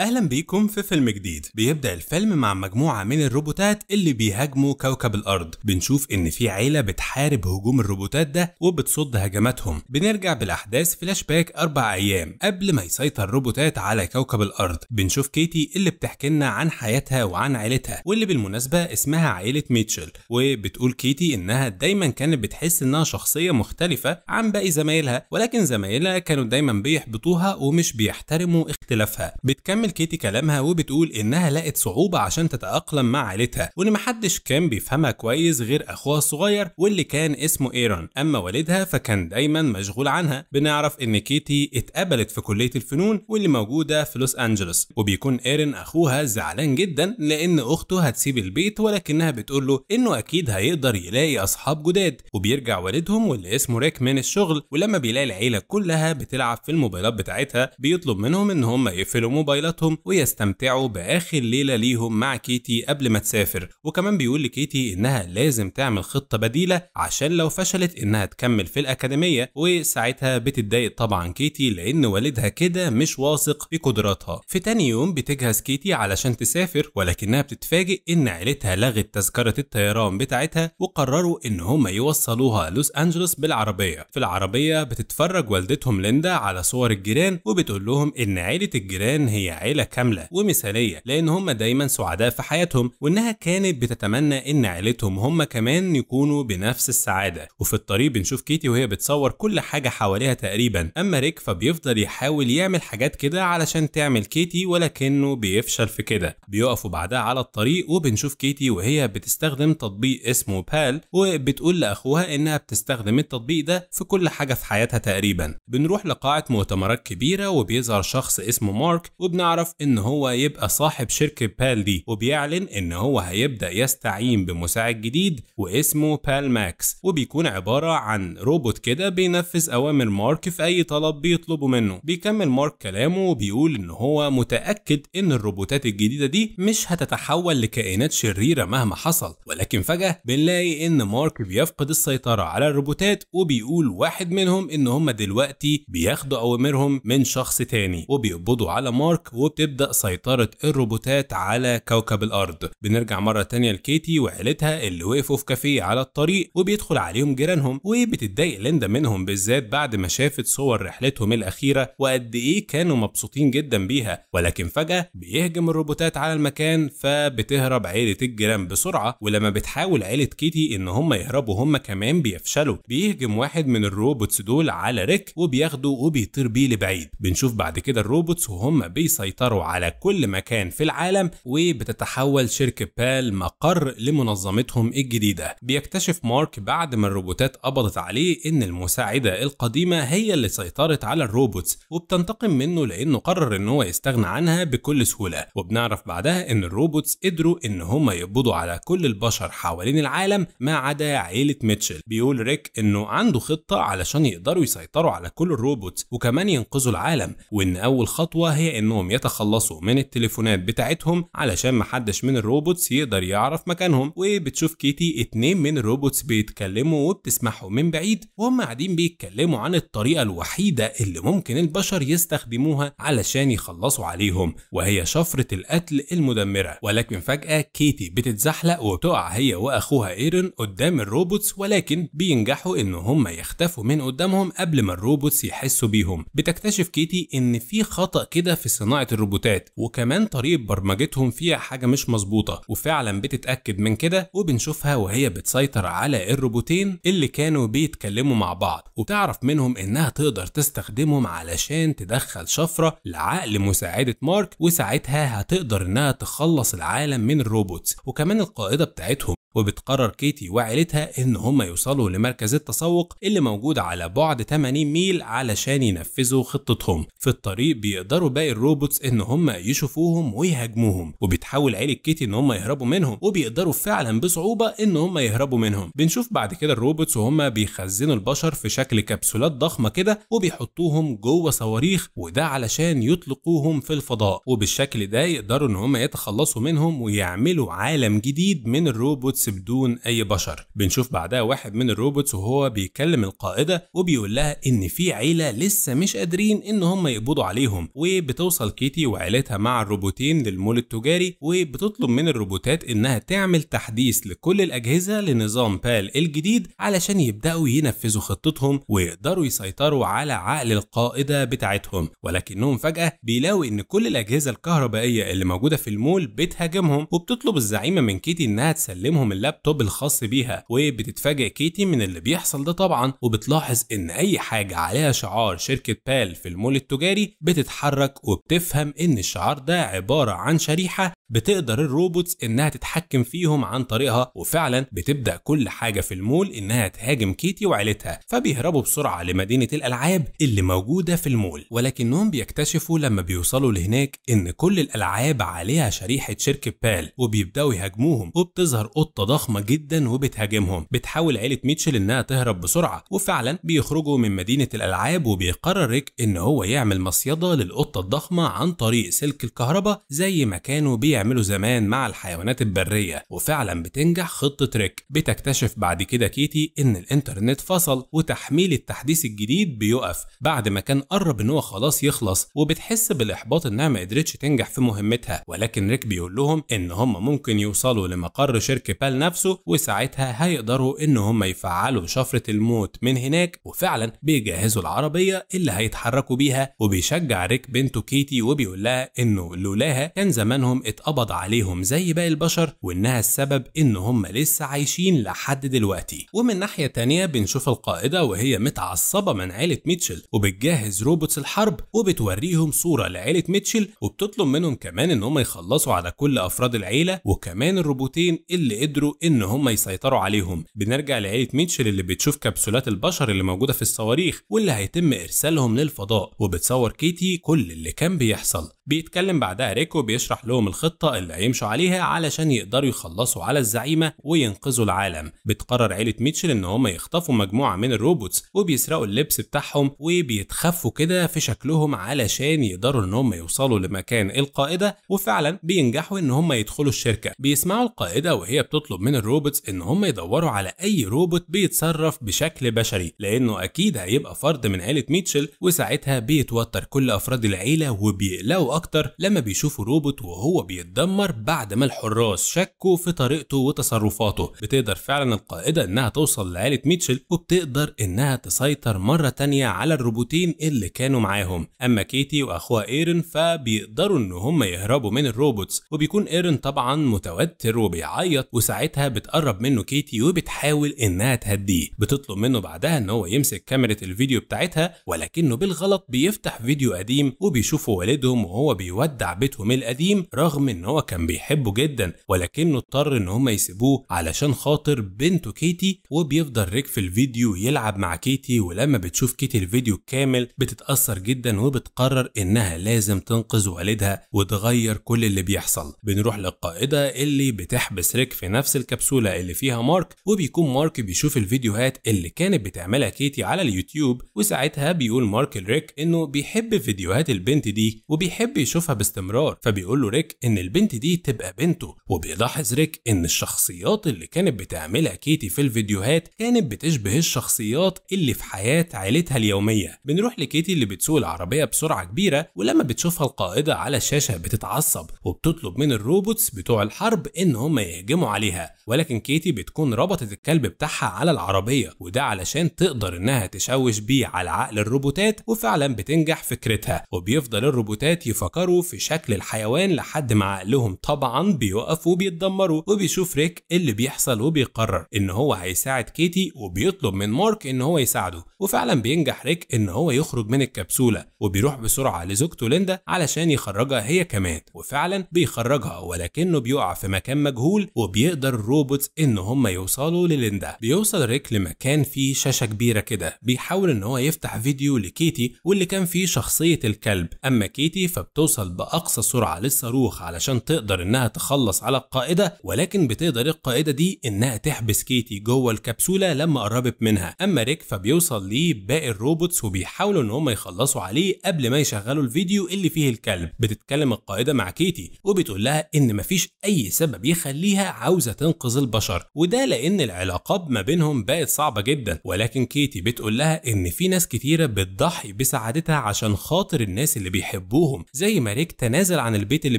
اهلا بيكم في فيلم جديد بيبدا الفيلم مع مجموعه من الروبوتات اللي بيهاجموا كوكب الارض بنشوف ان في عيله بتحارب هجوم الروبوتات ده وبتصد هجماتهم بنرجع بالاحداث فلاش باك اربع ايام قبل ما يسيطر الروبوتات على كوكب الارض بنشوف كيتي اللي بتحكي لنا عن حياتها وعن عيلتها واللي بالمناسبه اسمها عيله ميتشل وبتقول كيتي انها دايما كانت بتحس انها شخصيه مختلفه عن باقي زمايلها ولكن زمايلها كانوا دايما بيحبطوها ومش بيحترموا اختلافها بتكمل بتكمل كيتي كلامها وبتقول انها لقت صعوبة عشان تتأقلم مع عيلتها وان محدش كان بيفهمها كويس غير اخوها الصغير واللي كان اسمه ايرون اما والدها فكان دايما مشغول عنها بنعرف ان كيتي اتقبلت في كلية الفنون واللي موجودة في لوس انجلوس وبيكون ايرون اخوها زعلان جدا لان اخته هتسيب البيت ولكنها بتقول له انه اكيد هيقدر يلاقي اصحاب جداد وبيرجع والدهم واللي اسمه ريك من الشغل ولما بيلاقي العيلة كلها بتلعب في الموبايلات بتاعتها بيطلب منهم ان هم يقفلوا موبايلات حياتهم ويستمتعوا باخر ليله ليهم مع كيتي قبل ما تسافر وكمان بيقول لكيتي انها لازم تعمل خطه بديله عشان لو فشلت انها تكمل في الاكاديميه وساعتها بتتضايق طبعا كيتي لان والدها كده مش واثق في قدراتها في تاني يوم بتجهز كيتي علشان تسافر ولكنها بتتفاجئ ان عيلتها لغت تذكره الطيران بتاعتها وقرروا ان هم يوصلوها لوس انجلوس بالعربيه في العربيه بتتفرج والدتهم ليندا على صور الجيران وبتقول لهم ان عيله الجيران هي عيلة كاملة ومثالية لأن هم دايما سعداء في حياتهم وإنها كانت بتتمنى إن عيلتهم هم كمان يكونوا بنفس السعادة وفي الطريق بنشوف كيتي وهي بتصور كل حاجة حواليها تقريبا أما ريك فبيفضل يحاول يعمل حاجات كده علشان تعمل كيتي ولكنه بيفشل في كده بيقفوا بعدها على الطريق وبنشوف كيتي وهي بتستخدم تطبيق اسمه بال وبتقول لأخوها إنها بتستخدم التطبيق ده في كل حاجة في حياتها تقريبا بنروح لقاعة مؤتمرات كبيرة وبيظهر شخص اسمه مارك وبنعرف بيعرف ان هو يبقى صاحب شركة بال دي وبيعلن ان هو هيبدأ يستعين بمساعد جديد واسمه بال ماكس وبيكون عبارة عن روبوت كده بينفذ اوامر مارك في اي طلب بيطلبه منه بيكمل مارك كلامه وبيقول ان هو متأكد ان الروبوتات الجديدة دي مش هتتحول لكائنات شريرة مهما حصل ولكن فجأة بنلاقي ان مارك بيفقد السيطرة على الروبوتات وبيقول واحد منهم ان هم دلوقتي بياخدوا اوامرهم من شخص تاني وبيقبضوا على مارك و وبتبدأ سيطرة الروبوتات على كوكب الأرض بنرجع مرة تانية لكيتي وعيلتها اللي وقفوا في كافيه على الطريق وبيدخل عليهم جيرانهم وبتتضايق ليندا منهم بالذات بعد ما شافت صور رحلتهم الأخيرة وقد إيه كانوا مبسوطين جدا بيها ولكن فجأة بيهجم الروبوتات على المكان فبتهرب عيلة الجيران بسرعة ولما بتحاول عيلة كيتي إن هم يهربوا هم كمان بيفشلوا بيهجم واحد من الروبوتس دول على ريك وبياخده وبيطير بيه لبعيد بنشوف بعد كده الروبوتس وهم بيسيطروا بيسيطروا على كل مكان في العالم وبتتحول شركة بال مقر لمنظمتهم الجديدة بيكتشف مارك بعد ما الروبوتات قبضت عليه إن المساعدة القديمة هي اللي سيطرت على الروبوتس وبتنتقم منه لأنه قرر إن هو يستغنى عنها بكل سهولة وبنعرف بعدها إن الروبوتس قدروا إن هم يقبضوا على كل البشر حوالين العالم ما عدا عيلة ميتشل بيقول ريك إنه عنده خطة علشان يقدروا يسيطروا على كل الروبوتس وكمان ينقذوا العالم وإن أول خطوة هي إنهم يتخلصوا من التليفونات بتاعتهم علشان محدش من الروبوتس يقدر يعرف مكانهم وبتشوف كيتي اتنين من الروبوتس بيتكلموا وبتسمعهم من بعيد وهم قاعدين بيتكلموا عن الطريقة الوحيدة اللي ممكن البشر يستخدموها علشان يخلصوا عليهم وهي شفرة القتل المدمرة ولكن فجأة كيتي بتتزحلق وبتقع هي واخوها ايرن قدام الروبوتس ولكن بينجحوا ان هم يختفوا من قدامهم قبل ما الروبوتس يحسوا بيهم بتكتشف كيتي ان في خطأ كده في صناعة الروبوتات وكمان طريقه برمجتهم فيها حاجه مش مظبوطه وفعلا بتتاكد من كده وبنشوفها وهي بتسيطر على الروبوتين اللي كانوا بيتكلموا مع بعض وبتعرف منهم انها تقدر تستخدمهم علشان تدخل شفره لعقل مساعده مارك وساعتها هتقدر انها تخلص العالم من الروبوتس وكمان القائده بتاعتهم وبتقرر كيتي وعيلتها ان هم يوصلوا لمركز التسوق اللي موجود على بعد 80 ميل علشان ينفذوا خطتهم في الطريق بيقدروا باقي الروبوتس الروبوتس ان هم يشوفوهم ويهاجموهم وبتحاول عيله كيتي ان هم يهربوا منهم وبيقدروا فعلا بصعوبه ان هم يهربوا منهم بنشوف بعد كده الروبوتس وهم بيخزنوا البشر في شكل كبسولات ضخمه كده وبيحطوهم جوه صواريخ وده علشان يطلقوهم في الفضاء وبالشكل ده يقدروا ان هم يتخلصوا منهم ويعملوا عالم جديد من الروبوتس بدون اي بشر بنشوف بعدها واحد من الروبوتس وهو بيكلم القائده وبيقول لها ان في عيله لسه مش قادرين ان هم يقبضوا عليهم وبتوصل كيتي كيتي وعائلتها مع الروبوتين للمول التجاري وبتطلب من الروبوتات انها تعمل تحديث لكل الاجهزه لنظام بال الجديد علشان يبداوا ينفذوا خطتهم ويقدروا يسيطروا على عقل القائده بتاعتهم ولكنهم فجاه بيلاقوا ان كل الاجهزه الكهربائيه اللي موجوده في المول بتهاجمهم وبتطلب الزعيمه من كيتي انها تسلمهم اللابتوب الخاص بيها وبتتفاجئ كيتي من اللي بيحصل ده طبعا وبتلاحظ ان اي حاجه عليها شعار شركه بال في المول التجاري بتتحرك وبتفهم تفهم إن الشعار ده عبارة عن شريحة بتقدر الروبوتس انها تتحكم فيهم عن طريقها وفعلا بتبدا كل حاجه في المول انها تهاجم كيتي وعيلتها فبيهربوا بسرعه لمدينه الالعاب اللي موجوده في المول ولكنهم بيكتشفوا لما بيوصلوا لهناك ان كل الالعاب عليها شريحه شركه بال وبيبداوا يهاجموهم وبتظهر قطه ضخمه جدا وبتهاجمهم بتحاول عيله ميتشل انها تهرب بسرعه وفعلا بيخرجوا من مدينه الالعاب وبيقرر ريك ان هو يعمل مصيده للقطه الضخمه عن طريق سلك الكهرباء زي ما كانوا بي بيعمله زمان مع الحيوانات البرية وفعلا بتنجح خطة ريك بتكتشف بعد كده كيتي إن الإنترنت فصل وتحميل التحديث الجديد بيقف بعد ما كان قرب إن هو خلاص يخلص وبتحس بالإحباط إنها ما قدرتش تنجح في مهمتها ولكن ريك بيقول لهم إن هم ممكن يوصلوا لمقر شركة بال نفسه وساعتها هيقدروا إن هم يفعلوا شفرة الموت من هناك وفعلا بيجهزوا العربية اللي هيتحركوا بيها وبيشجع ريك بنته كيتي وبيقول لها إنه لولاها كان زمانهم اتقبض عليهم زي باقي البشر وانها السبب ان هم لسه عايشين لحد دلوقتي ومن ناحيه تانية بنشوف القائده وهي متعصبه من عيله ميتشل وبتجهز روبوتس الحرب وبتوريهم صوره لعيله ميتشل وبتطلب منهم كمان ان هم يخلصوا على كل افراد العيله وكمان الروبوتين اللي قدروا ان هم يسيطروا عليهم بنرجع لعيله ميتشل اللي بتشوف كبسولات البشر اللي موجوده في الصواريخ واللي هيتم ارسالهم للفضاء وبتصور كيتي كل اللي كان بيحصل بيتكلم بعدها ريكو بيشرح لهم الخطة اللي هيمشوا عليها علشان يقدروا يخلصوا على الزعيمة وينقذوا العالم بتقرر عيلة ميتشل ان هم يخطفوا مجموعة من الروبوتس وبيسرقوا اللبس بتاعهم وبيتخفوا كده في شكلهم علشان يقدروا ان هم يوصلوا لمكان القائدة وفعلا بينجحوا ان هم يدخلوا الشركة بيسمعوا القائدة وهي بتطلب من الروبوتس ان هم يدوروا على اي روبوت بيتصرف بشكل بشري لانه اكيد هيبقى فرد من عيلة ميتشل وساعتها بيتوتر كل افراد العيلة وبيقلقوا أكتر لما بيشوفوا روبوت وهو بيتدمر بعد ما الحراس شكوا في طريقته وتصرفاته بتقدر فعلا القائدة إنها توصل لعائلة ميتشل وبتقدر إنها تسيطر مرة تانية على الروبوتين اللي كانوا معاهم أما كيتي وأخوها إيرن فبيقدروا إن هم يهربوا من الروبوتس وبيكون إيرن طبعا متوتر وبيعيط وساعتها بتقرب منه كيتي وبتحاول إنها تهديه بتطلب منه بعدها إن هو يمسك كاميرا الفيديو بتاعتها ولكنه بالغلط بيفتح فيديو قديم وبيشوفوا والدهم وهو هو بيودع بيتهم القديم رغم ان هو كان بيحبه جدا ولكنه اضطر ان هم يسيبوه علشان خاطر بنته كيتي وبيفضل ريك في الفيديو يلعب مع كيتي ولما بتشوف كيتي الفيديو كامل بتتاثر جدا وبتقرر انها لازم تنقذ والدها وتغير كل اللي بيحصل بنروح للقائده اللي بتحبس ريك في نفس الكبسوله اللي فيها مارك وبيكون مارك بيشوف الفيديوهات اللي كانت بتعملها كيتي على اليوتيوب وساعتها بيقول مارك لريك انه بيحب فيديوهات البنت دي وبيحب بيحب يشوفها باستمرار فبيقول له ريك ان البنت دي تبقى بنته وبيلاحظ ريك ان الشخصيات اللي كانت بتعملها كيتي في الفيديوهات كانت بتشبه الشخصيات اللي في حياة عيلتها اليومية بنروح لكيتي اللي بتسوق العربية بسرعة كبيرة ولما بتشوفها القائدة على الشاشة بتتعصب وبتطلب من الروبوتس بتوع الحرب ان هم يهجموا عليها ولكن كيتي بتكون ربطت الكلب بتاعها على العربية وده علشان تقدر انها تشوش بيه على عقل الروبوتات وفعلا بتنجح فكرتها وبيفضل الروبوتات يفكروا بيفكروا في شكل الحيوان لحد ما عقلهم طبعا بيقف وبيتدمروا وبيشوف ريك اللي بيحصل وبيقرر ان هو هيساعد كيتي وبيطلب من مارك ان هو يساعده وفعلا بينجح ريك ان هو يخرج من الكبسوله وبيروح بسرعه لزوجته ليندا علشان يخرجها هي كمان وفعلا بيخرجها ولكنه بيقع في مكان مجهول وبيقدر الروبوتس ان هم يوصلوا لليندا بيوصل ريك لمكان فيه شاشه كبيره كده بيحاول ان هو يفتح فيديو لكيتي واللي كان فيه شخصيه الكلب اما كيتي فبت توصل باقصى سرعه للصاروخ علشان تقدر انها تخلص على القائده ولكن بتقدر القائده دي انها تحبس كيتي جوه الكبسوله لما قربت منها اما ريك فبيوصل ليه باقي الروبوتس وبيحاولوا ان هم يخلصوا عليه قبل ما يشغلوا الفيديو اللي فيه الكلب بتتكلم القائده مع كيتي وبتقول لها ان مفيش اي سبب يخليها عاوزه تنقذ البشر وده لان العلاقات ما بينهم بقت صعبه جدا ولكن كيتي بتقول لها ان في ناس كتيره بتضحي بسعادتها عشان خاطر الناس اللي بيحبوهم زي زي ما ريك تنازل عن البيت اللي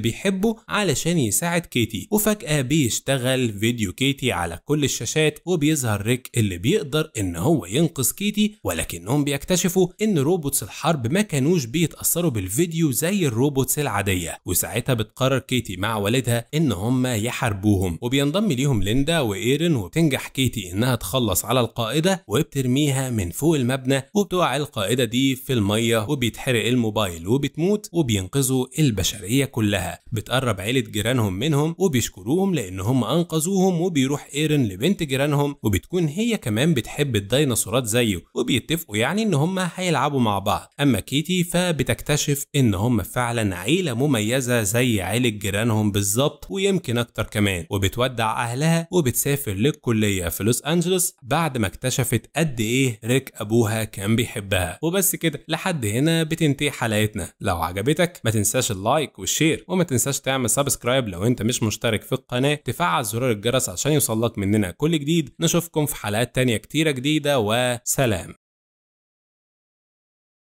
بيحبه علشان يساعد كيتي وفجأة بيشتغل فيديو كيتي على كل الشاشات وبيظهر ريك اللي بيقدر ان هو ينقذ كيتي ولكنهم بيكتشفوا ان روبوتس الحرب ما كانوش بيتأثروا بالفيديو زي الروبوتس العادية وساعتها بتقرر كيتي مع والدها ان هما يحاربوهم وبينضم ليهم ليندا وايرن وبتنجح كيتي انها تخلص على القائدة وبترميها من فوق المبنى وبتقع القائدة دي في المية وبيتحرق الموبايل وبتموت وبينقذ أنقذوا البشرية كلها بتقرب عيلة جيرانهم منهم وبيشكروهم لأن هم أنقذوهم وبيروح إيرن لبنت جيرانهم وبتكون هي كمان بتحب الديناصورات زيه وبيتفقوا يعني إن هم هيلعبوا مع بعض أما كيتي فبتكتشف إن هم فعلا عيلة مميزة زي عيلة جيرانهم بالظبط ويمكن أكتر كمان وبتودع أهلها وبتسافر للكلية في لوس أنجلوس بعد ما اكتشفت قد إيه ريك أبوها كان بيحبها وبس كده لحد هنا بتنتهي حلقتنا لو عجبتك ما تنساش اللايك والشير وما تنساش تعمل سبسكرايب لو انت مش مشترك في القناه تفعل زرار الجرس عشان يوصلك مننا كل جديد نشوفكم في حلقات تانية كتيره جديده وسلام